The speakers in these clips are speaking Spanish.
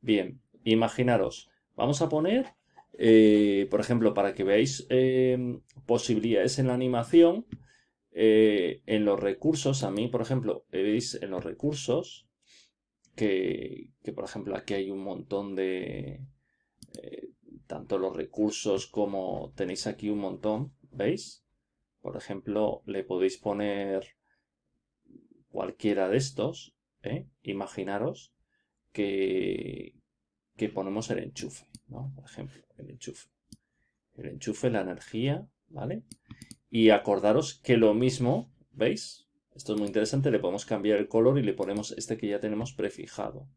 Bien, imaginaros, vamos a poner, eh, por ejemplo, para que veáis eh, posibilidades en la animación, eh, en los recursos, a mí, por ejemplo, veis en los recursos, que, por ejemplo aquí hay un montón de, tanto los recursos como tenéis aquí un montón, ¿veis? Por ejemplo, le podéis poner cualquiera de estos, ¿eh? imaginaros, que, ponemos el enchufe, ¿no? Por ejemplo, el enchufe. El enchufe, la energía, ¿vale? Y acordaros que lo mismo, ¿veis? Esto es muy interesante, le podemos cambiar el color y le ponemos este que ya tenemos prefijado,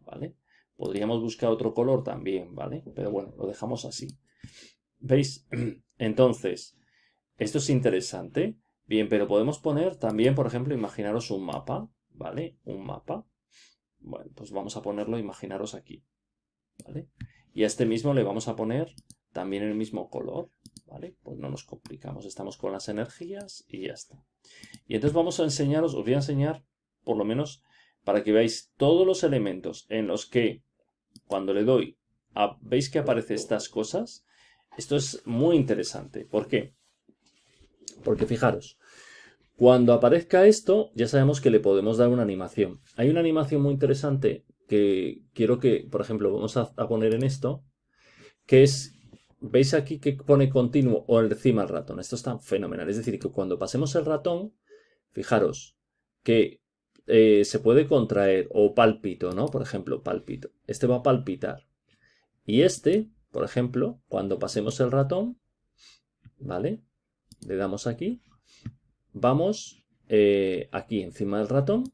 ¿vale? Podríamos buscar otro color también, ¿vale? Pero bueno, lo dejamos así. ¿Veis? Entonces, esto es interesante. Bien, pero podemos poner también, por ejemplo, imaginaros un mapa, ¿vale? Un mapa. Bueno, pues vamos a ponerlo, imaginaros aquí. ¿Vale? Y a este mismo le vamos a poner también el mismo color, ¿vale? Pues no nos complicamos, estamos con las energías y ya está. Y entonces vamos a enseñaros, os voy a enseñar, por lo menos, para que veáis todos los elementos en los que, cuando le doy, veis que aparecen estas cosas. Esto es muy interesante. ¿Por qué? Porque fijaros, cuando aparezca esto, ya sabemos que le podemos dar una animación. Hay una animación muy interesante que quiero que, por ejemplo, vamos a, poner en esto, que es, veis aquí que pone continuo o encima el ratón. Esto está fenomenal. Es decir, que cuando pasemos el ratón, fijaros que eh, se puede contraer o palpito, ¿no? Por ejemplo, palpito. Este va a palpitar. Y este, por ejemplo, cuando pasemos el ratón, ¿vale? Le damos aquí, vamos eh, aquí encima del ratón,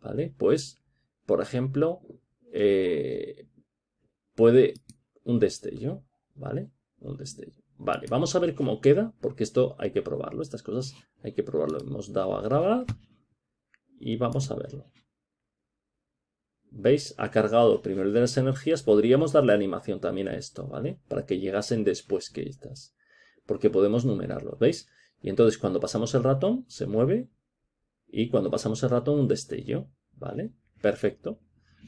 ¿vale? Pues, por ejemplo, eh, puede un destello, ¿vale? Un destello. Vale, vamos a ver cómo queda, porque esto hay que probarlo, estas cosas hay que probarlo. Hemos dado a grabar y vamos a verlo. ¿Veis? Ha cargado primero de las energías. Podríamos darle animación también a esto, ¿vale? Para que llegasen después que estas. Porque podemos numerarlo, ¿veis? Y entonces cuando pasamos el ratón se mueve y cuando pasamos el ratón un destello, ¿vale? Perfecto.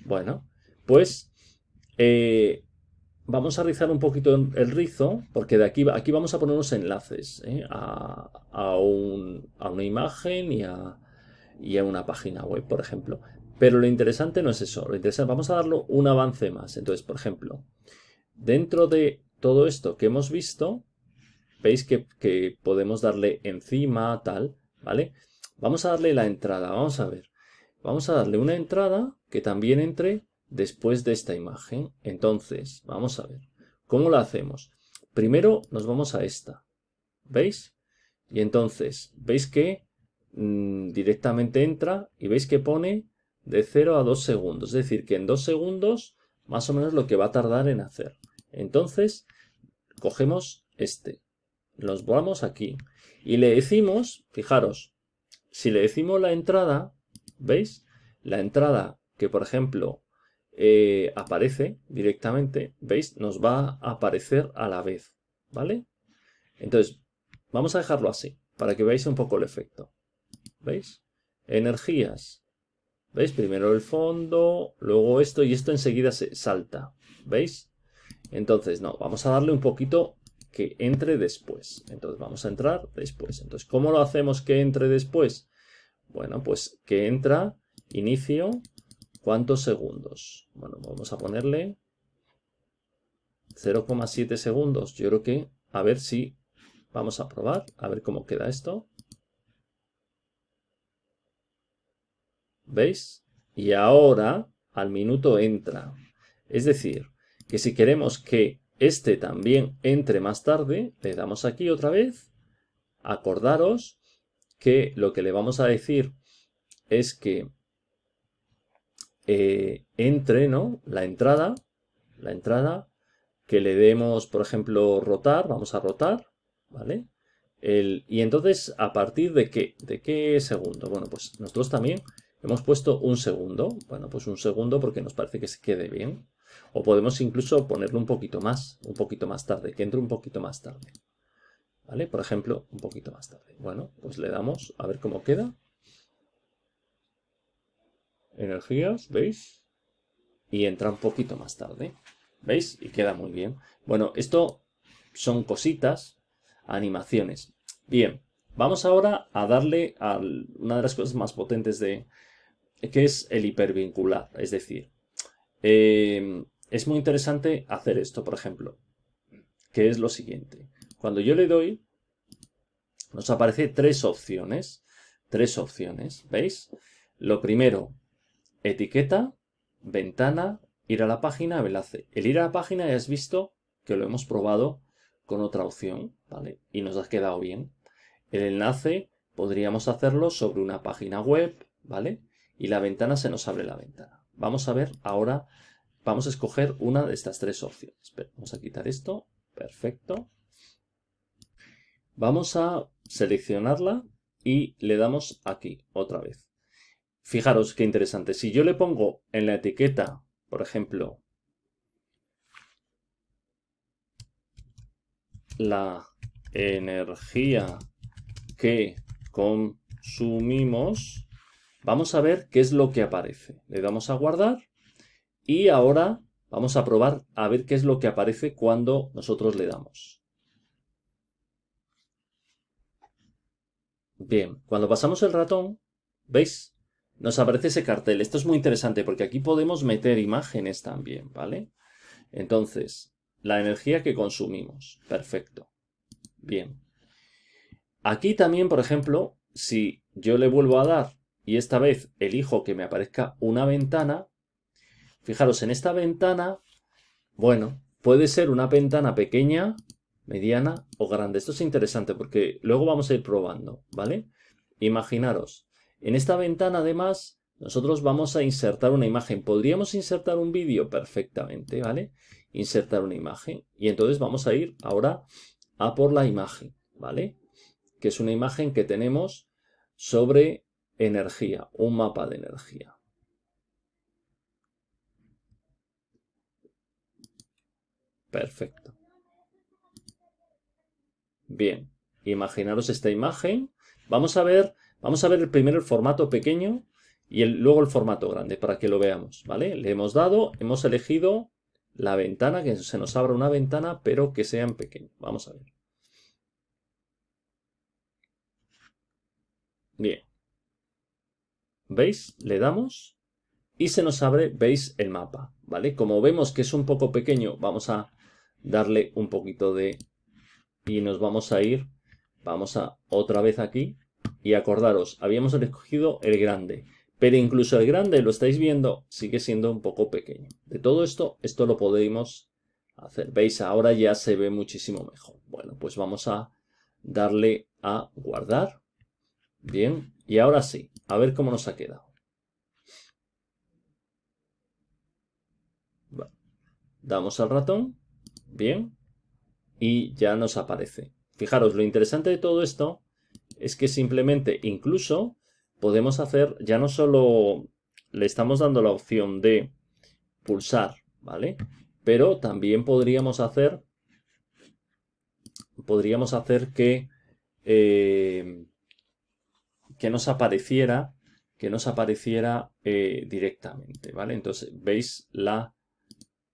Bueno, pues eh, vamos a rizar un poquito el rizo, porque de aquí, aquí vamos a poner unos enlaces ¿eh? a, a, una imagen y a, y a, una página web, por ejemplo. Pero lo interesante no es eso, lo interesante, vamos a darlo un avance más. Entonces, por ejemplo, dentro de todo esto que hemos visto, veis que, podemos darle encima, tal, ¿vale? Vamos a darle la entrada, vamos a ver. Vamos a darle una entrada que también entre después de esta imagen. Entonces, vamos a ver. ¿Cómo lo hacemos? Primero nos vamos a esta. ¿Veis? Y entonces, veis que mm, directamente entra y veis que pone de 0 a 2 segundos. Es decir, que en 2 segundos más o menos lo que va a tardar en hacer. Entonces, cogemos este nos vamos aquí. Y le decimos, fijaros, si le decimos la entrada, ¿veis? La entrada que, por ejemplo, eh, aparece directamente, ¿veis? Nos va a aparecer a la vez, ¿vale? Entonces, vamos a dejarlo así, para que veáis un poco el efecto. ¿Veis? Energías. ¿Veis? Primero el fondo, luego esto y esto enseguida se salta. ¿Veis? Entonces, no, vamos a darle un poquito que entre después. Entonces vamos a entrar después. Entonces, ¿cómo lo hacemos que entre después? Bueno, pues que entra, inicio, ¿cuántos segundos? Bueno, vamos a ponerle 0,7 segundos. Yo creo que, a ver si, vamos a probar, a ver cómo queda esto. ¿Veis? Y ahora al minuto entra. Es decir, que si queremos que este también entre más tarde. Le damos aquí otra vez. Acordaros que lo que le vamos a decir es que eh, entre, ¿no? La entrada, la entrada, que le demos, por ejemplo, rotar, vamos a rotar, ¿vale? y entonces, ¿a partir de qué? ¿De qué segundo? Bueno, pues nosotros también hemos puesto un segundo. Bueno, pues un segundo porque nos parece que se quede bien. O podemos incluso ponerlo un poquito más, un poquito más tarde, que entre un poquito más tarde. ¿Vale? Por ejemplo, un poquito más tarde. Bueno, pues le damos a ver cómo queda. Energías, ¿veis? Y entra un poquito más tarde. ¿Veis? Y queda muy bien. Bueno, esto son cositas, animaciones. Bien, vamos ahora a darle a una de las cosas más potentes de, que es el hipervincular, es decir, eh, es muy interesante hacer esto, por ejemplo, que es lo siguiente. Cuando yo le doy, nos aparece tres opciones. Tres opciones, ¿veis? Lo primero, etiqueta, ventana, ir a la página, enlace. El ir a la página ya has visto que lo hemos probado con otra opción, ¿vale? Y nos ha quedado bien. El enlace podríamos hacerlo sobre una página web, ¿vale? Y la ventana se nos abre la ventana. Vamos a ver ahora, vamos a escoger una de estas tres opciones. Vamos a quitar esto, perfecto. Vamos a seleccionarla y le damos aquí, otra vez. Fijaros qué interesante, si yo le pongo en la etiqueta, por ejemplo, la energía que consumimos, Vamos a ver qué es lo que aparece. Le damos a guardar y ahora vamos a probar a ver qué es lo que aparece cuando nosotros le damos. Bien, cuando pasamos el ratón, ¿veis? Nos aparece ese cartel. Esto es muy interesante porque aquí podemos meter imágenes también, ¿vale? Entonces, la energía que consumimos. Perfecto. Bien. Aquí también, por ejemplo, si yo le vuelvo a dar y esta vez elijo que me aparezca una ventana. Fijaros, en esta ventana, bueno, puede ser una ventana pequeña, mediana o grande. Esto es interesante porque luego vamos a ir probando, ¿vale? Imaginaros, en esta ventana además nosotros vamos a insertar una imagen. Podríamos insertar un vídeo perfectamente, ¿vale? Insertar una imagen. Y entonces vamos a ir ahora a por la imagen, ¿vale? Que es una imagen que tenemos sobre energía, un mapa de energía. Perfecto. Bien, imaginaros esta imagen. Vamos a ver, vamos a ver primero el formato pequeño y luego el formato grande para que lo veamos, ¿vale? Le hemos dado, hemos elegido la ventana, que se nos abra una ventana, pero que sea en pequeño. Vamos a ver. Bien. ¿Veis? Le damos y se nos abre, veis, el mapa, ¿vale? Como vemos que es un poco pequeño, vamos a darle un poquito de... y nos vamos a ir, vamos a otra vez aquí y acordaros, habíamos escogido el grande, pero incluso el grande, lo estáis viendo, sigue siendo un poco pequeño. De todo esto, esto lo podemos hacer. ¿Veis? Ahora ya se ve muchísimo mejor. Bueno, pues vamos a darle a guardar. Bien, y ahora sí, a ver cómo nos ha quedado. Damos al ratón. Bien. Y ya nos aparece. Fijaros, lo interesante de todo esto es que simplemente incluso podemos hacer, ya no solo le estamos dando la opción de pulsar, ¿vale? Pero también podríamos hacer, podríamos hacer que... Eh, que nos apareciera, que nos apareciera eh, directamente, ¿vale? Entonces, veis la...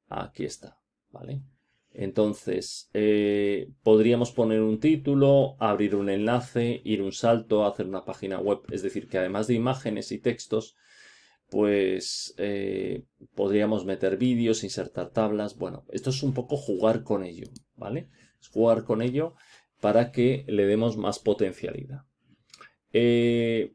Aquí está, ¿vale? Entonces, eh, podríamos poner un título, abrir un enlace, ir un salto, hacer una página web. Es decir, que además de imágenes y textos, pues eh, podríamos meter vídeos, insertar tablas. Bueno, esto es un poco jugar con ello, ¿vale? Es jugar con ello para que le demos más potencialidad. Eh,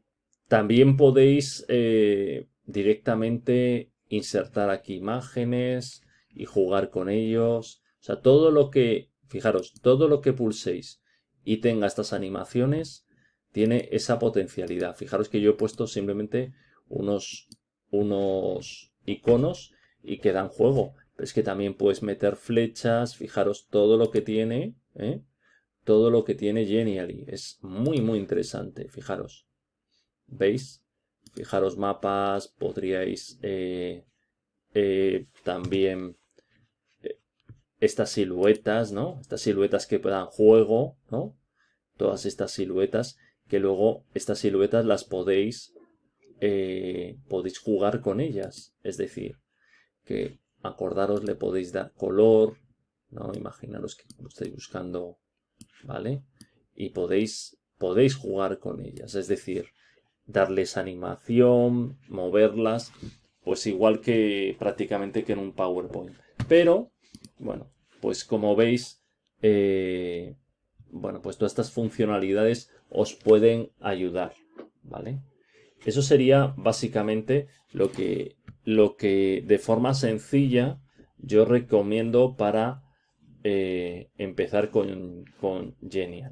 también podéis eh, directamente insertar aquí imágenes y jugar con ellos. O sea, todo lo que, fijaros, todo lo que pulséis y tenga estas animaciones tiene esa potencialidad. Fijaros que yo he puesto simplemente unos, unos iconos y que dan juego. Pero es que también puedes meter flechas, fijaros todo lo que tiene. ¿eh? todo lo que tiene Genially. Es muy, muy interesante, fijaros. ¿Veis? Fijaros mapas, podríais eh, eh, también eh, estas siluetas, ¿no? Estas siluetas que dan juego, ¿no? Todas estas siluetas que luego estas siluetas las podéis podéis jugar con ellas, es decir, que acordaros le podéis dar color, ¿no? Imaginaros que estáis buscando ¿vale? Y podéis, podéis jugar con ellas, es decir, darles animación, moverlas, pues igual que prácticamente que en un PowerPoint. Pero, bueno, pues como veis, eh, bueno, pues todas estas funcionalidades os pueden ayudar, ¿vale? Eso sería básicamente lo que, lo que de forma sencilla yo recomiendo para eh, empezar con, con Jenny.